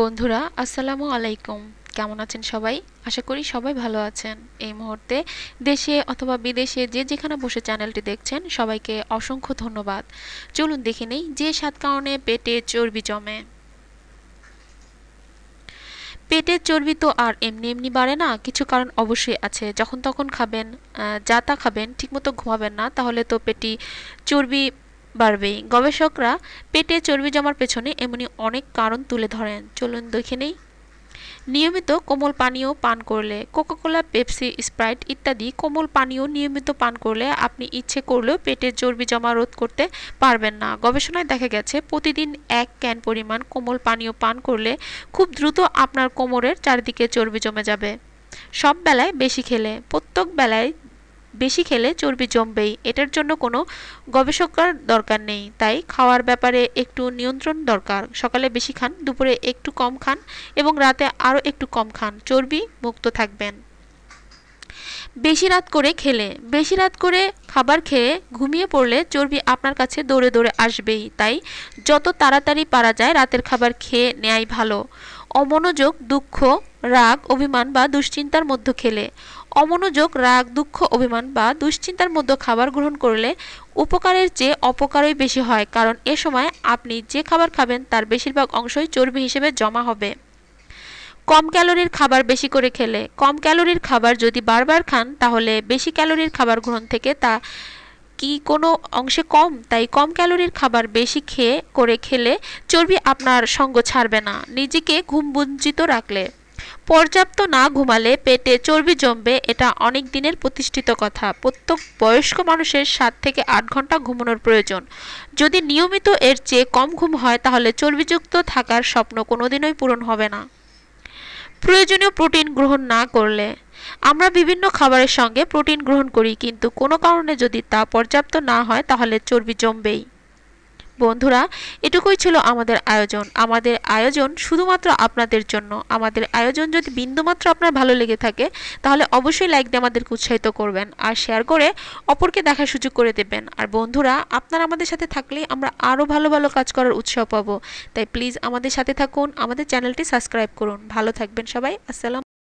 বন্ধুরা আসসালামু আলাইকুম কেমন আছেন সবাই আশা করি সবাই ভালো আছেন এই মুহূর্তে দেশে অথবা বিদেশে যে যেখানে বসে চ্যানেলটি দেখছেন সবাইকে অসংখ্য ধন্যবাদ চলুন দেখে নেই যে সাত কারণে পেটে চর্বি জমে পেটের চর্বি তো আর এমনি এমনি বাড়ে না কিছু কারণ অবশ্যই আছে যখন তখন খাবেন যা তা খাবেন ঠিকমতো ঘুমাবেন না তাহলে তো পেটি চর্বি বাড়বেই গবেষকরা পেটে চর্বি জমার পেছনে এমনি অনেক কারণ তুলে ধরেন চলুন দেখে নেই নিয়মিত কোমল পানীয় পান করলে কোকাকোলা পেপসি স্প্রাইট ইত্যাদি কোমল পানীয় নিয়মিত পান করলে আপনি ইচ্ছে করলেও পেটের চর্বি জমা রোধ করতে পারবেন না গবেষণায় দেখা গেছে প্রতিদিন এক ক্যান পরিমাণ কোমল পানীয় পান করলে খুব দ্রুত আপনার কোমরের চারদিকে চর্বি জমে যাবে সব বেলায় বেশি খেলে প্রত্যেক বেলায় বেশি খেলে চর্বি জমবেই এটার জন্য কোনো গবেষকার দরকার নেই তাই খাওয়ার ব্যাপারে একটু নিয়ন্ত্রণ দরকার সকালে বেশি খান দুপুরে একটু কম খান এবং রাতে আরও একটু কম খান চর্বি মুক্ত থাকবেন বেশি রাত করে খেলে বেশি রাত করে খাবার খেয়ে ঘুমিয়ে পড়লে চর্বি আপনার কাছে দৌড়ে দৌড়ে আসবেই তাই যত তাড়াতাড়ি পারা যায় রাতের খাবার খেয়ে নেয়াই ভালো অমনোযোগ দুঃখ রাগ অভিমান বা দুশ্চিন্তার মধ্যে খেলে অমনোযোগ রাগ দুঃখ অভিমান বা দুশ্চিন্তার মধ্যে খাবার গ্রহণ করলে উপকারের চেয়ে অপকারই বেশি হয় কারণ এ সময় আপনি যে খাবার খাবেন তার বেশিরভাগ অংশই চর্বি হিসেবে জমা হবে কম ক্যালোরির খাবার বেশি করে খেলে কম ক্যালোরির খাবার যদি বারবার খান তাহলে বেশি ক্যালোরির খাবার গ্রহণ থেকে তা কি কোনো অংশে কম তাই কম ক্যালোরির খাবার বেশি খেয়ে করে খেলে চর্বি আপনার সঙ্গ ছাড়বে না নিজেকে ঘুমবঞ্চিত রাখলে পর্যাপ্ত না ঘুমালে পেটে চর্বি জমবে এটা অনেক দিনের প্রতিষ্ঠিত কথা প্রত্যেক বয়স্ক মানুষের সাত থেকে আট ঘন্টা ঘুমানোর প্রয়োজন যদি নিয়মিত এর চেয়ে কম ঘুম হয় তাহলে চর্বিযুক্ত থাকার স্বপ্ন কোনোদিনই পূরণ হবে না প্রয়োজনীয় প্রোটিন গ্রহণ না করলে আমরা বিভিন্ন খাবারের সঙ্গে প্রোটিন গ্রহণ করি কিন্তু কোনো কারণে যদি তা পর্যাপ্ত না হয় তাহলে চর্বি জমবেই বন্ধুরা এটুকুই ছিল আমাদের আয়োজন আমাদের আয়োজন শুধুমাত্র আপনাদের জন্য আমাদের আয়োজন যদি বিন্দুমাত্র আপনার ভালো লেগে থাকে তাহলে অবশ্যই লাইক দিয়ে আমাদেরকে উৎসাহিত করবেন আর শেয়ার করে অপরকে দেখার সুযোগ করে দেবেন আর বন্ধুরা আপনারা আমাদের সাথে থাকলেই আমরা আরও ভালো ভালো কাজ করার উৎসাহ পাবো তাই প্লিজ আমাদের সাথে থাকুন আমাদের চ্যানেলটি সাবস্ক্রাইব করুন ভালো থাকবেন সবাই আসসালাম